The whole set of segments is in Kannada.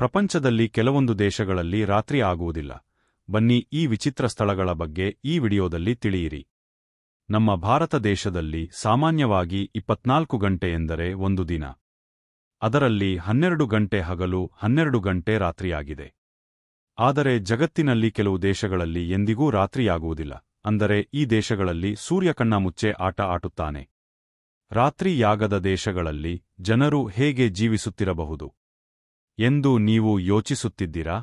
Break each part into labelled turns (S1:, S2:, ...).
S1: ಪ್ರಪಂಚದಲ್ಲಿ ಕೆಲವೊಂದು ದೇಶಗಳಲ್ಲಿ ರಾತ್ರಿ ಆಗುವುದಿಲ್ಲ ಬನ್ನಿ ಈ ವಿಚಿತ್ರ ಸ್ಥಳಗಳ ಬಗ್ಗೆ ಈ ವಿಡಿಯೋದಲ್ಲಿ ತಿಳಿಯಿರಿ ನಮ್ಮ ಭಾರತ ದೇಶದಲ್ಲಿ ಸಾಮಾನ್ಯವಾಗಿ ಇಪ್ಪತ್ನಾಲ್ಕು ಗಂಟೆ ಎಂದರೆ ಒಂದು ದಿನ ಅದರಲ್ಲಿ ಹನ್ನೆರಡು ಗಂಟೆ ಹಗಲು ಹನ್ನೆರಡು ಗಂಟೆ ರಾತ್ರಿಯಾಗಿದೆ ಆದರೆ ಜಗತ್ತಿನಲ್ಲಿ ಕೆಲವು ದೇಶಗಳಲ್ಲಿ ಎಂದಿಗೂ ರಾತ್ರಿಯಾಗುವುದಿಲ್ಲ ಅಂದರೆ ಈ ದೇಶಗಳಲ್ಲಿ ಸೂರ್ಯಕಣ್ಣ ಮುಚ್ಚೆ ಆಟ ಆಟುತ್ತಾನೆ ರಾತ್ರಿಯಾಗದ ದೇಶಗಳಲ್ಲಿ ಜನರು ಹೇಗೆ ಜೀವಿಸುತ್ತಿರಬಹುದು ಎಂದು ನೀವು ಯೋಚಿಸುತ್ತಿದ್ದೀರಾ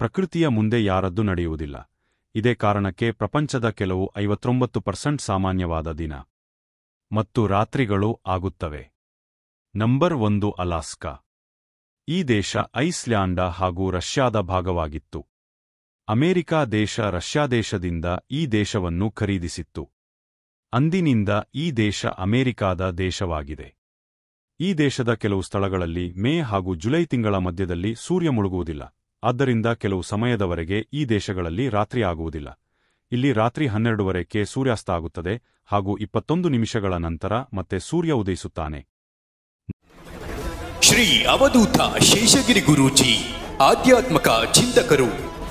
S1: ಪ್ರಕೃತಿಯ ಮುಂದೆ ಯಾರದ್ದು ನಡೆಯುವುದಿಲ್ಲ ಇದೇ ಕಾರಣಕ್ಕೆ ಪ್ರಪಂಚದ ಕೆಲವು ಐವತ್ತೊಂಬತ್ತು ಪರ್ಸೆಂಟ್ ಸಾಮಾನ್ಯವಾದ ದಿನ ಮತ್ತು ರಾತ್ರಿಗಳು ಆಗುತ್ತವೆ ನಂಬರ್ ಒಂದು ಅಲಾಸ್ಕಾ ಈ ದೇಶ ಐಸ್ಲ್ಯಾಂಡ ಹಾಗೂ ರಷ್ಯಾದ ಭಾಗವಾಗಿತ್ತು ಅಮೆರಿಕಾ ದೇಶ ರಷ್ಯಾ ದೇಶದಿಂದ ಈ ದೇಶವನ್ನು ಖರೀದಿಸಿತ್ತು ಅಂದಿನಿಂದ ಈ ದೇಶ ಅಮೆರಿಕಾದ ದೇಶವಾಗಿದೆ ಈ ದೇಶದ ಕೆಲವು ಸ್ಥಳಗಳಲ್ಲಿ ಮೇ ಹಾಗೂ ಜುಲೈ ತಿಂಗಳ ಮಧ್ಯದಲ್ಲಿ ಸೂರ್ಯ ಮುಳುಗುವುದಿಲ್ಲ ಆದ್ದರಿಂದ ಕೆಲವು ಸಮಯದವರೆಗೆ ಈ ದೇಶಗಳಲ್ಲಿ ರಾತ್ರಿ ಆಗುವುದಿಲ್ಲ ಇಲ್ಲಿ ರಾತ್ರಿ ಹನ್ನೆರಡುವರೆಕ್ಕೆ ಸೂರ್ಯಾಸ್ತ ಆಗುತ್ತದೆ ಹಾಗೂ ಇಪ್ಪತ್ತೊಂದು ನಿಮಿಷಗಳ ನಂತರ ಮತ್ತೆ ಸೂರ್ಯ ಉದಯಿಸುತ್ತಾನೆ ಶ್ರೀ ಅವಧೂತ ಶೇಷಗಿರಿ
S2: ಗುರೂಜಿ ಆಧ್ಯಾತ್ಮಕ ಚಿಂತಕರು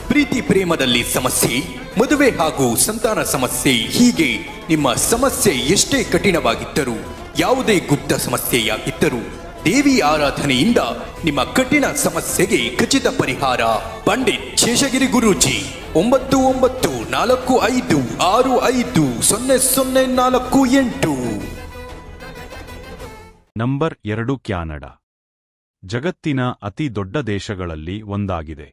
S2: ಪ್ರೀತಿ ಪ್ರೇಮದಲ್ಲಿ ಸಮಸ್ಯೆ ಮದುವೆ ಹಾಗೂ ಸಂತಾನ ಸಮಸ್ಯೆ ಹೀಗೆ ನಿಮ್ಮ ಸಮಸ್ಯೆ ಎಷ್ಟೇ ಕಠಿಣವಾಗಿದ್ದರೂ ಯಾವುದೇ ಗುಪ್ತ ಸಮಸ್ಯೆಯಾಗಿದ್ದರೂ ದೇವಿ ಆರಾಧನೆಯಿಂದ ನಿಮ್ಮ ಕಠಿಣ ಸಮಸ್ಯೆಗೆ ಖಚಿತ ಪರಿಹಾರ ಪಂಡಿತ್ ಶೇಷಗಿರಿ ಗುರೂಜಿ ಒಂಬತ್ತು ಒಂಬತ್ತು ನಾಲ್ಕು ಐದು ಆರು ಐದು ಸೊನ್ನೆ ಸೊನ್ನೆ ನಾಲ್ಕು ಎಂಟು
S1: ನಂಬರ್ ಎರಡು ಕ್ಯಾನಡಾ ಜಗತ್ತಿನ ಅತಿ ದೊಡ್ಡ ದೇಶಗಳಲ್ಲಿ ಒಂದಾಗಿದೆ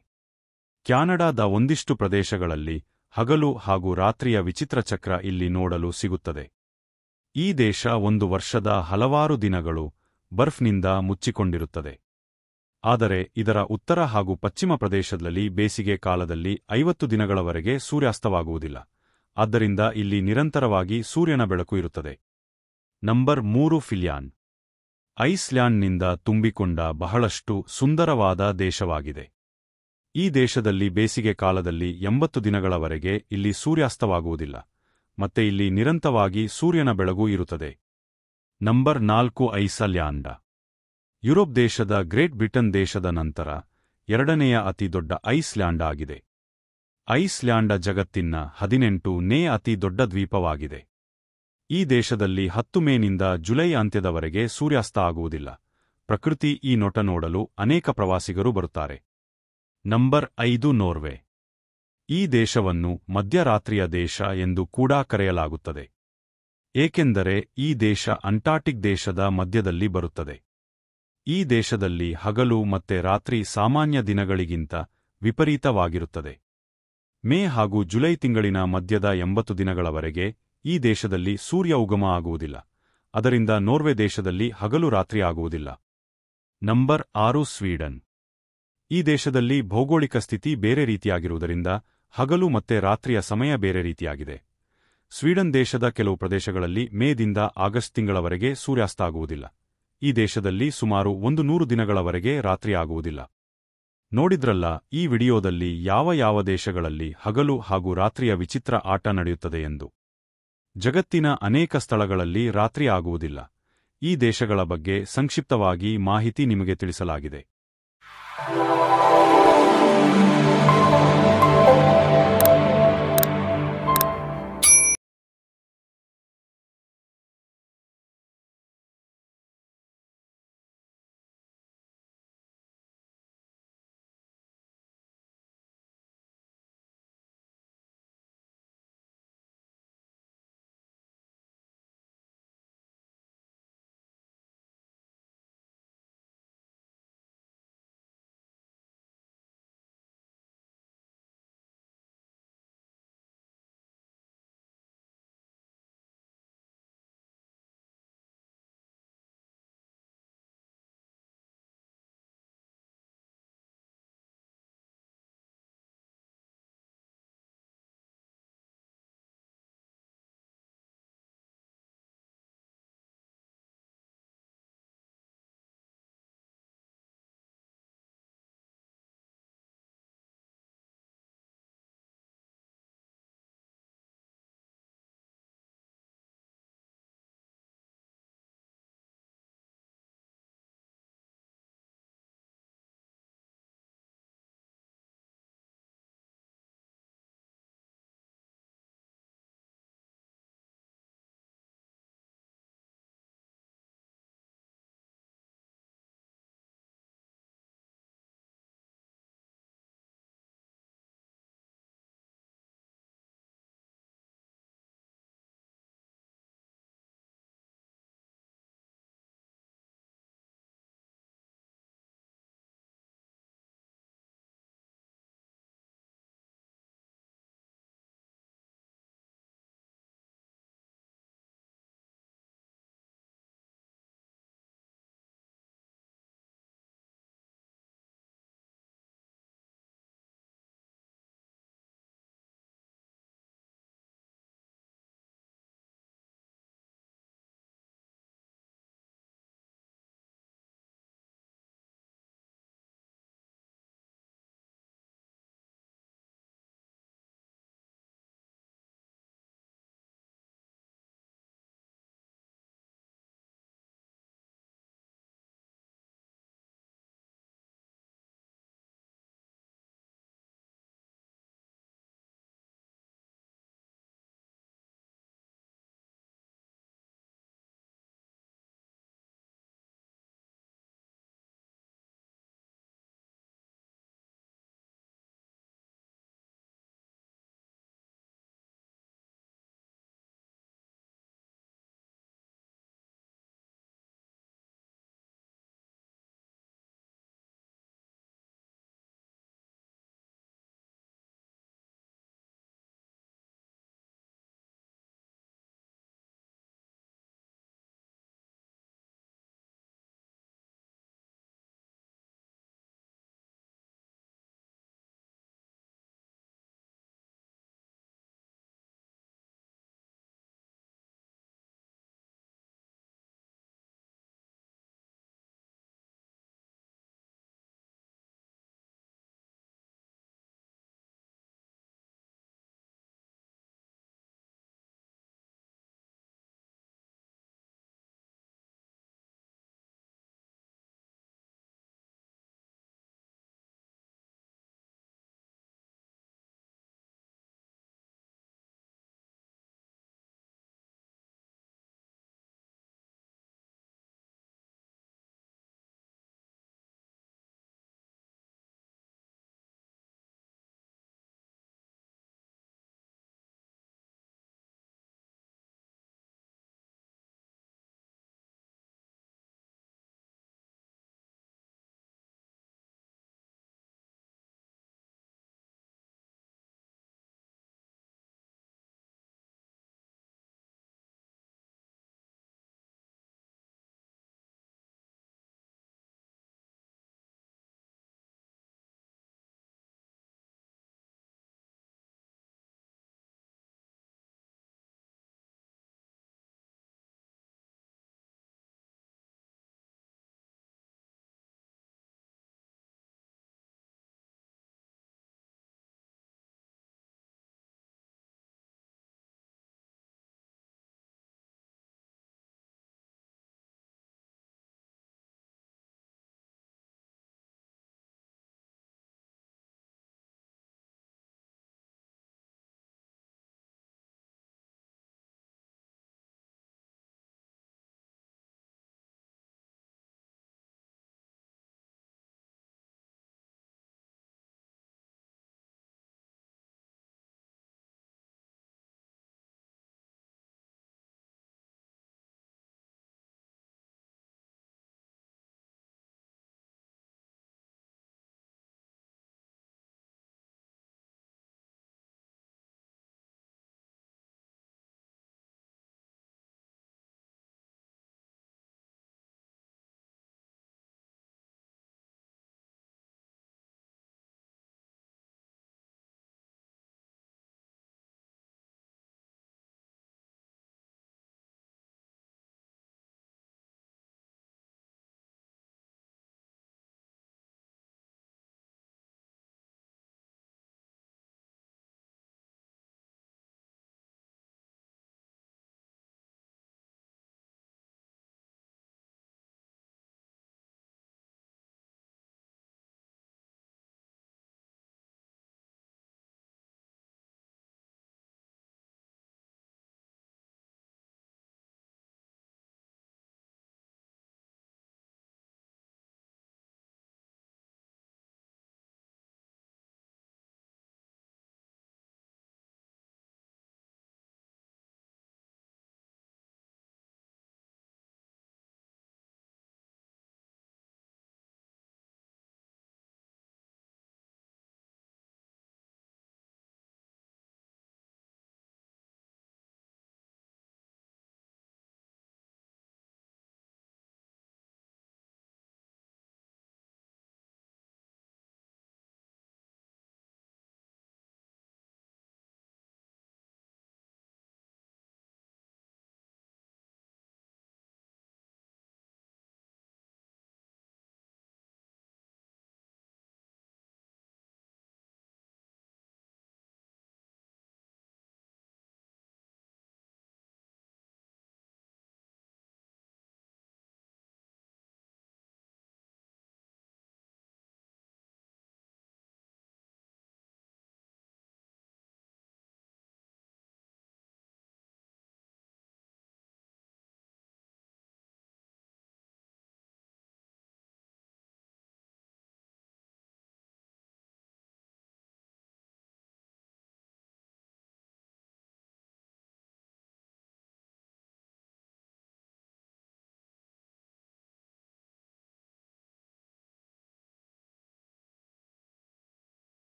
S1: ಕ್ಯಾನಡಾದ ಒಂದಿಷ್ಟು ಪ್ರದೇಶಗಳಲ್ಲಿ ಹಗಲು ಹಾಗೂ ರಾತ್ರಿಯ ವಿಚಿತ್ರ ಚಕ್ರ ಇಲ್ಲಿ ನೋಡಲು ಸಿಗುತ್ತದೆ ಈ ದೇಶ ಒಂದು ವರ್ಷದ ಹಲವಾರು ದಿನಗಳು ಬರ್ಫ್ನಿಂದ ಮುಚ್ಚಿಕೊಂಡಿರುತ್ತದೆ ಆದರೆ ಇದರ ಉತ್ತರ ಹಾಗೂ ಪಶ್ಚಿಮ ಪ್ರದೇಶದಲ್ಲಿ ಬೇಸಿಗೆ ಕಾಲದಲ್ಲಿ ಐವತ್ತು ದಿನಗಳವರೆಗೆ ಸೂರ್ಯಾಸ್ತವಾಗುವುದಿಲ್ಲ ಆದ್ದರಿಂದ ಇಲ್ಲಿ ನಿರಂತರವಾಗಿ ಸೂರ್ಯನ ಬೆಳಕು ಇರುತ್ತದೆ ನಂಬರ್ ಮೂರು ಫಿಲ್ಯಾನ್ ಐಸ್ಲ್ಯಾಂಡ್ನಿಂದ ತುಂಬಿಕೊಂಡ ಬಹಳಷ್ಟು ಸುಂದರವಾದ ದೇಶವಾಗಿದೆ ಈ ದೇಶದಲ್ಲಿ ಬೇಸಿಗೆ ಕಾಲದಲ್ಲಿ ಎಂಬತ್ತು ದಿನಗಳವರೆಗೆ ಇಲ್ಲಿ ಸೂರ್ಯಾಸ್ತವಾಗುವುದಿಲ್ಲ ಮತ್ತೆ ಇಲ್ಲಿ ನಿರಂತರವಾಗಿ ಸೂರ್ಯನ ಬೆಳಗು ಇರುತ್ತದೆ ನಂಬರ್ ನಾಲ್ಕು ಐಸಲ್ಯಾಂಡ ಯುರೋಪ್ ದೇಶದ ಗ್ರೇಟ್ ಬ್ರಿಟನ್ ದೇಶದ ನಂತರ ಎರಡನೆಯ ಅತಿ ದೊಡ್ಡ ಐಸ್ಲ್ಯಾಂಡ್ ಆಗಿದೆ ಐಸ್ಲ್ಯಾಂಡ ಜಗತ್ತಿನ ಹದಿನೆಂಟು ನೇ ಅತಿ ದೊಡ್ಡ ದ್ವೀಪವಾಗಿದೆ ಈ ದೇಶದಲ್ಲಿ ಹತ್ತು ಮೇನಿಂದ ಜುಲೈ ಅಂತ್ಯದವರೆಗೆ ಸೂರ್ಯಾಸ್ತ ಆಗುವುದಿಲ್ಲ ಪ್ರಕೃತಿ ಈ ನೋಟ ನೋಡಲು ಅನೇಕ ಪ್ರವಾಸಿಗರು ಬರುತ್ತಾರೆ ನಂಬರ್ ಐದು ನೋರ್ವೆ ಈ ದೇಶವನ್ನು ಮಧ್ಯರಾತ್ರಿಯ ದೇಶ ಎಂದು ಕೂಡ ಕರೆಯಲಾಗುತ್ತದೆ ಏಕೆಂದರೆ ಈ ದೇಶ ಅಂಟಾರ್ಟಿಕ್ ದೇಶದ ಮಧ್ಯದಲ್ಲಿ ಬರುತ್ತದೆ ಈ ದೇಶದಲ್ಲಿ ಹಗಲು ಮತ್ತೆ ರಾತ್ರಿ ಸಾಮಾನ್ಯ ದಿನಗಳಿಗಿಂತ ವಿಪರೀತವಾಗಿರುತ್ತದೆ ಮೇ ಹಾಗೂ ಜುಲೈ ತಿಂಗಳಿನ ಮಧ್ಯದ ಎಂಬತ್ತು ದಿನಗಳವರೆಗೆ ಈ ದೇಶದಲ್ಲಿ ಸೂರ್ಯ ಉಗಮ ಆಗುವುದಿಲ್ಲ ಅದರಿಂದ ನೋರ್ವೆ ದೇಶದಲ್ಲಿ ಹಗಲು ರಾತ್ರಿ ಆಗುವುದಿಲ್ಲ ನಂಬರ್ ಆರು ಸ್ವೀಡನ್ ಈ ದೇಶದಲ್ಲಿ ಭೌಗೋಳಿಕ ಸ್ಥಿತಿ ಬೇರೆ ರೀತಿಯಾಗಿರುವುದರಿಂದ ಹಗಲು ಮತ್ತೆ ರಾತ್ರಿಯ ಸಮಯ ಬೇರೆ ರೀತಿಯಾಗಿದೆ ಸ್ವೀಡನ್ ದೇಶದ ಕೆಲವು ಪ್ರದೇಶಗಳಲ್ಲಿ ಮೇದಿಂದ ಆಗಸ್ಟ್ ತಿಂಗಳವರೆಗೆ ಸೂರ್ಯಾಸ್ತ ಆಗುವುದಿಲ್ಲ ಈ ದೇಶದಲ್ಲಿ ಸುಮಾರು ಒಂದು ನೂರು ದಿನಗಳವರೆಗೆ ರಾತ್ರಿ ಆಗುವುದಿಲ್ಲ ನೋಡಿದ್ರಲ್ಲ ಈ ವಿಡಿಯೋದಲ್ಲಿ ಯಾವ ಯಾವ ದೇಶಗಳಲ್ಲಿ ಹಗಲು ಹಾಗೂ ರಾತ್ರಿಯ ವಿಚಿತ್ರ ಆಟ ನಡೆಯುತ್ತದೆ ಎಂದು ಜಗತ್ತಿನ ಅನೇಕ ಸ್ಥಳಗಳಲ್ಲಿ ರಾತ್ರಿ ಆಗುವುದಿಲ್ಲ ಈ ದೇಶಗಳ ಬಗ್ಗೆ ಸಂಕ್ಷಿಪ್ತವಾಗಿ ಮಾಹಿತಿ ನಿಮಗೆ ತಿಳಿಸಲಾಗಿದೆ